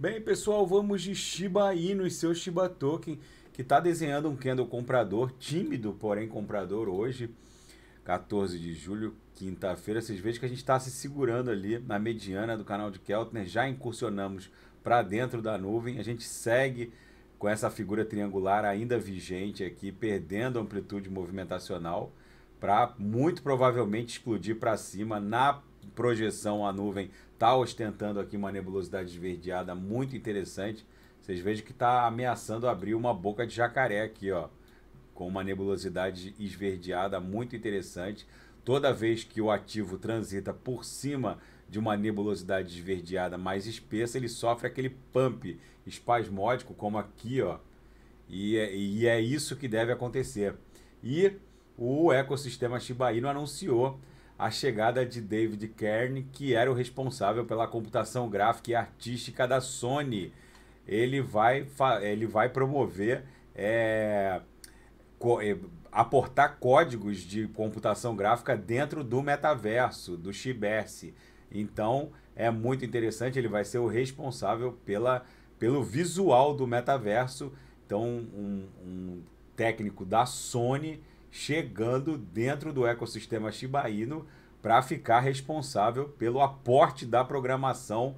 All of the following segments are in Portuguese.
Bem, pessoal, vamos de Shiba Inu e seu Shiba Token, que está desenhando um candle comprador, tímido, porém comprador hoje, 14 de julho, quinta-feira. Vocês veem que a gente está se segurando ali na mediana do canal de Keltner, já incursionamos para dentro da nuvem, a gente segue com essa figura triangular ainda vigente aqui, perdendo amplitude movimentacional para muito provavelmente explodir para cima na projeção a nuvem está ostentando aqui uma nebulosidade esverdeada muito interessante. Vocês vejam que está ameaçando abrir uma boca de jacaré aqui, ó, com uma nebulosidade esverdeada muito interessante. Toda vez que o ativo transita por cima de uma nebulosidade esverdeada mais espessa, ele sofre aquele pump espasmódico, como aqui, ó. E é, e é isso que deve acontecer. E o ecossistema Shiba Inu anunciou a chegada de David Kern, que era o responsável pela computação gráfica e artística da Sony. Ele vai, ele vai promover, é, é, aportar códigos de computação gráfica dentro do metaverso, do Shiberse. Então é muito interessante, ele vai ser o responsável pela, pelo visual do metaverso. Então, um, um técnico da Sony chegando dentro do ecossistema Shibaíno para ficar responsável pelo aporte da programação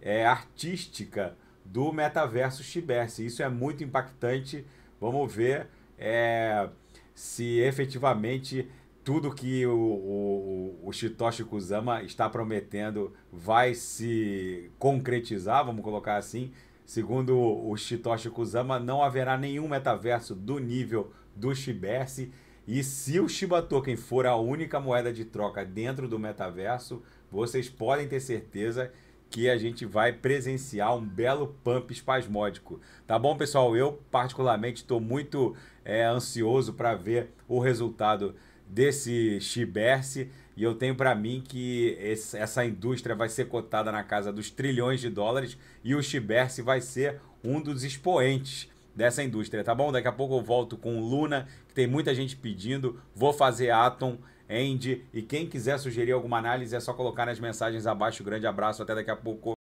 é, artística do metaverso Shiberse. Isso é muito impactante. Vamos ver é, se efetivamente tudo que o, o, o Shitoshi Kusama está prometendo vai se concretizar, vamos colocar assim. Segundo o Shitoshi Kusama, não haverá nenhum metaverso do nível do Shiberse e se o Shiba Token for a única moeda de troca dentro do metaverso, vocês podem ter certeza que a gente vai presenciar um belo pump espasmódico. Tá bom, pessoal? Eu, particularmente, estou muito é, ansioso para ver o resultado desse Shiberse e eu tenho para mim que esse, essa indústria vai ser cotada na casa dos trilhões de dólares e o Shiberse vai ser um dos expoentes dessa indústria, tá bom? Daqui a pouco eu volto com Luna, que tem muita gente pedindo. Vou fazer Atom, End e quem quiser sugerir alguma análise é só colocar nas mensagens abaixo. Grande abraço, até daqui a pouco.